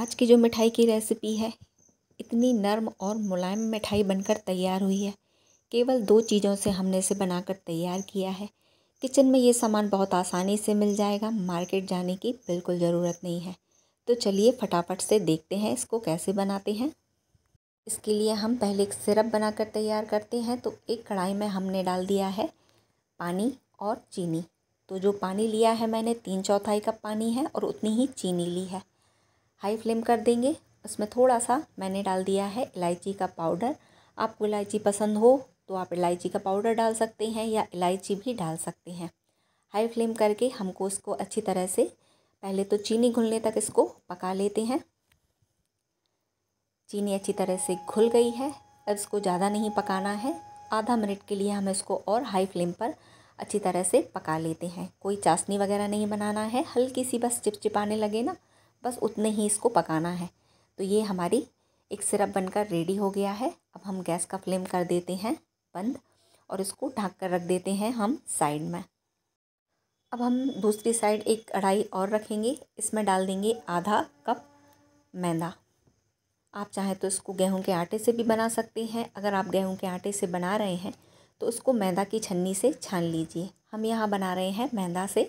आज की जो मिठाई की रेसिपी है इतनी नर्म और मुलायम मिठाई बनकर तैयार हुई है केवल दो चीज़ों से हमने इसे बनाकर तैयार किया है किचन में ये सामान बहुत आसानी से मिल जाएगा मार्केट जाने की बिल्कुल ज़रूरत नहीं है तो चलिए फटाफट से देखते हैं इसको कैसे बनाते हैं इसके लिए हम पहले एक सिरप बनाकर तैयार करते हैं तो एक कढ़ाई में हमने डाल दिया है पानी और चीनी तो जो पानी लिया है मैंने तीन चौथाई कप पानी है और उतनी ही चीनी ली है हाई फ्लेम कर देंगे उसमें थोड़ा सा मैंने डाल दिया है इलायची का पाउडर आपको इलायची पसंद हो तो आप इलायची का पाउडर डाल सकते हैं या इलायची भी डाल सकते हैं हाई फ्लेम करके हमको इसको अच्छी तरह से पहले तो चीनी घुलने तक इसको पका लेते हैं चीनी अच्छी तरह से घुल गई है अब इसको ज़्यादा नहीं पकाना है आधा मिनट के लिए हम इसको और हाई फ्लेम पर अच्छी तरह से पका लेते हैं कोई चाशनी वगैरह नहीं बनाना है हल्की सी बस चिपचिपाने लगे ना बस उतने ही इसको पकाना है तो ये हमारी एक सिरप बनकर रेडी हो गया है अब हम गैस का फ्लेम कर देते हैं बंद और इसको ढक कर रख देते हैं हम साइड में अब हम दूसरी साइड एक कढ़ाई और रखेंगे इसमें डाल देंगे आधा कप मैदा आप चाहें तो इसको गेहूं के आटे से भी बना सकते हैं अगर आप गेहूं के आटे से बना रहे हैं तो उसको मैदा की छन्नी से छान लीजिए हम यहाँ बना रहे हैं मैदा से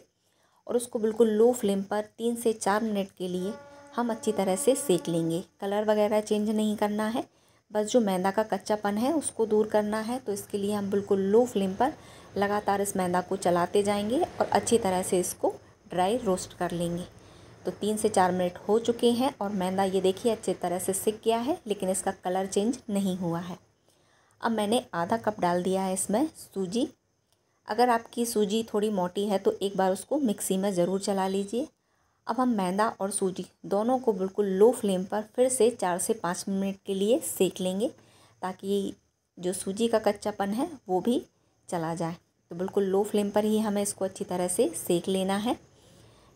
और उसको बिल्कुल लो फ्लेम पर तीन से चार मिनट के लिए हम अच्छी तरह से सेक लेंगे कलर वगैरह चेंज नहीं करना है बस जो मैदा का कच्चापन है उसको दूर करना है तो इसके लिए हम बिल्कुल लो फ्लेम पर लगातार इस मैदा को चलाते जाएंगे और अच्छी तरह से इसको ड्राई रोस्ट कर लेंगे तो तीन से चार मिनट हो चुके हैं और मैदा ये देखिए अच्छी तरह से सिक गया है लेकिन इसका कलर चेंज नहीं हुआ है अब मैंने आधा कप डाल दिया है इसमें सूजी अगर आपकी सूजी थोड़ी मोटी है तो एक बार उसको मिक्सी में ज़रूर चला लीजिए अब हम मैदा और सूजी दोनों को बिल्कुल लो फ्लेम पर फिर से चार से पाँच मिनट के लिए सेक लेंगे ताकि जो सूजी का कच्चापन है वो भी चला जाए तो बिल्कुल लो फ्लेम पर ही हमें इसको अच्छी तरह से सेक लेना है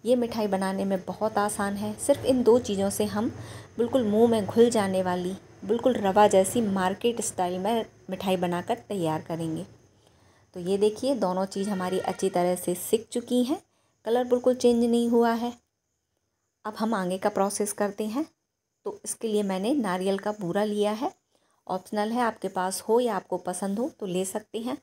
ये मिठाई बनाने में बहुत आसान है सिर्फ इन दो चीज़ों से हम बिल्कुल मुंह में घुल जाने वाली बिल्कुल रवा जैसी मार्केट स्टाइल में मिठाई बनाकर तैयार करेंगे तो ये देखिए दोनों चीज़ हमारी अच्छी तरह से सीख चुकी हैं कलर बिल्कुल चेंज नहीं हुआ है अब हम आगे का प्रोसेस करते हैं तो इसके लिए मैंने नारियल का बूरा लिया है ऑप्शनल है आपके पास हो या आपको पसंद हो तो ले सकते हैं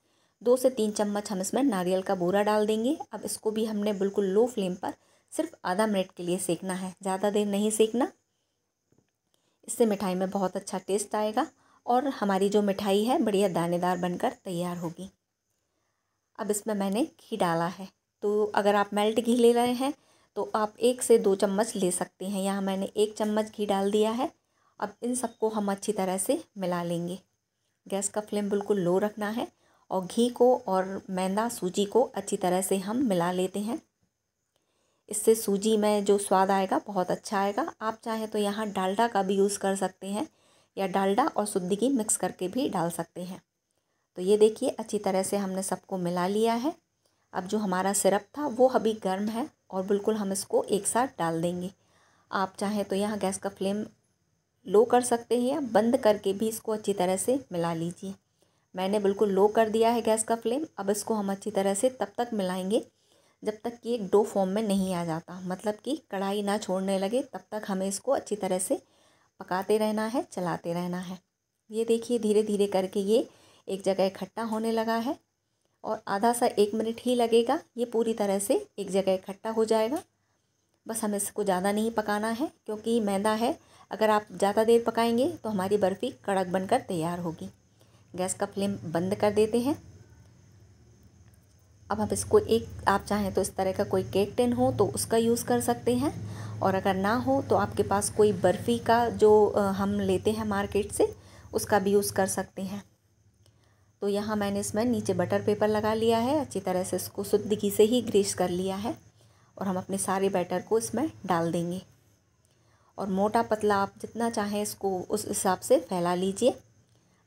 दो से तीन चम्मच हम इसमें नारियल का बूरा डाल देंगे अब इसको भी हमने बिल्कुल लो फ्लेम पर सिर्फ आधा मिनट के लिए सेकना है ज़्यादा देर नहीं सेकना इससे मिठाई में बहुत अच्छा टेस्ट आएगा और हमारी जो मिठाई है बढ़िया दानेदार बनकर तैयार होगी अब इसमें मैंने घी डाला है तो अगर आप मेल्ट घी ले रहे हैं तो आप एक से दो चम्मच ले सकते हैं यहाँ मैंने एक चम्मच घी डाल दिया है अब इन सबको हम अच्छी तरह से मिला लेंगे गैस का फ्लेम बिल्कुल लो रखना है और घी को और मैदा सूजी को अच्छी तरह से हम मिला लेते हैं इससे सूजी में जो स्वाद आएगा बहुत अच्छा आएगा आप चाहें तो यहाँ डालडा का भी यूज़ कर सकते हैं या डालडा और घी मिक्स करके भी डाल सकते हैं तो ये देखिए अच्छी तरह से हमने सबको मिला लिया है अब जो हमारा सिरप था वो अभी गर्म है और बिल्कुल हम इसको एक साथ डाल देंगे आप चाहें तो यहाँ गैस का फ्लेम लो कर सकते हैं या बंद करके भी इसको अच्छी तरह से मिला लीजिए मैंने बिल्कुल लो कर दिया है गैस का फ्लेम अब इसको हम अच्छी तरह से तब तक मिलाएंगे जब तक कि एक डो फॉर्म में नहीं आ जाता मतलब कि कढ़ाई ना छोड़ने लगे तब तक हमें इसको अच्छी तरह से पकाते रहना है चलाते रहना है ये देखिए धीरे धीरे करके ये एक जगह इकट्ठा होने लगा है और आधा सा एक मिनट ही लगेगा ये पूरी तरह से एक जगह इकट्ठा हो जाएगा बस हमें इसको ज़्यादा नहीं पकाना है क्योंकि मैदा है अगर आप ज़्यादा देर पकाएंगे तो हमारी बर्फ़ी कड़क बनकर तैयार होगी गैस का फ्लेम बंद कर देते हैं अब हम इसको एक आप चाहें तो इस तरह का कोई केक टिन हो तो उसका यूज़ कर सकते हैं और अगर ना हो तो आपके पास कोई बर्फ़ी का जो हम लेते हैं मार्केट से उसका भी यूज़ कर सकते हैं तो यहाँ मैंने इसमें नीचे बटर पेपर लगा लिया है अच्छी तरह से इसको शुद्ध घी से ही ग्रीस कर लिया है और हम अपने सारे बैटर को इसमें डाल देंगे और मोटा पतला आप जितना चाहें इसको उस हिसाब से फैला लीजिए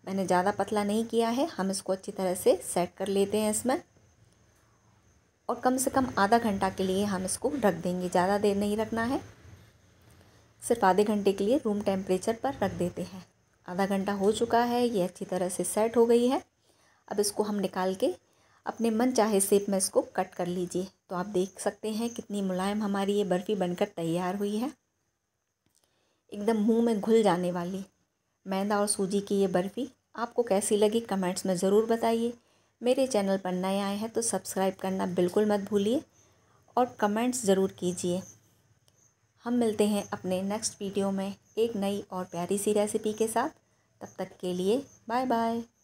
मैंने ज़्यादा पतला नहीं किया है हम इसको अच्छी तरह से सेट कर लेते हैं इसमें और कम से कम आधा घंटा के लिए हम इसको रख देंगे ज़्यादा देर नहीं रखना है सिर्फ आधे घंटे के लिए रूम टेम्परेचर पर रख देते हैं आधा घंटा हो चुका है ये अच्छी तरह से सेट हो गई है अब इसको हम निकाल के अपने मन चाहे सेप में इसको कट कर लीजिए तो आप देख सकते हैं कितनी मुलायम हमारी ये बर्फ़ी बनकर तैयार हुई है एकदम मुंह में घुल जाने वाली मैदा और सूजी की ये बर्फ़ी आपको कैसी लगी कमेंट्स में ज़रूर बताइए मेरे चैनल पर नए आए हैं तो सब्सक्राइब करना बिल्कुल मत भूलिए और कमेंट्स ज़रूर कीजिए हम मिलते हैं अपने नेक्स्ट वीडियो में एक नई और प्यारी सी रेसिपी के साथ तब तक के लिए बाय बाय